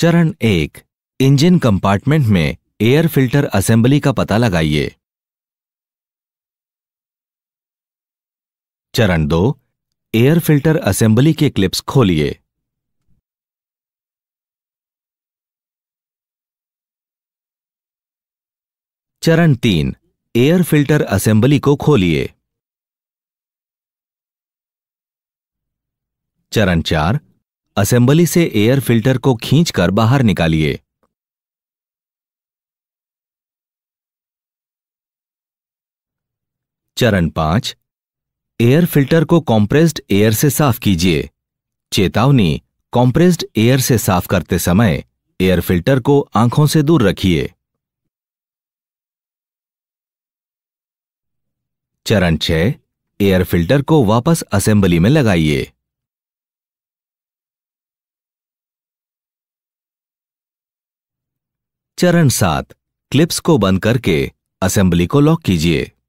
चरण एक engine compartment में एयर फिल्टर असेंबली का पता लगाइए चरण दो एयर फिल्टर असेंबली के क्लिप्स खोलिए चरण तीन एयर फिल्टर असेंबली को खोलिए चरण चार असेंबली से एयर फिल्टर को खींचकर बाहर निकालिए चरण पांच एयर फिल्टर को कॉम्प्रेस्ड एयर से साफ कीजिए चेतावनी कॉम्प्रेस्ड एयर से साफ करते समय एयर फिल्टर को आंखों से दूर रखिए चरण छह एयर फिल्टर को वापस असेंबली में लगाइए चरण सात क्लिप्स को बंद करके असेंबली को लॉक कीजिए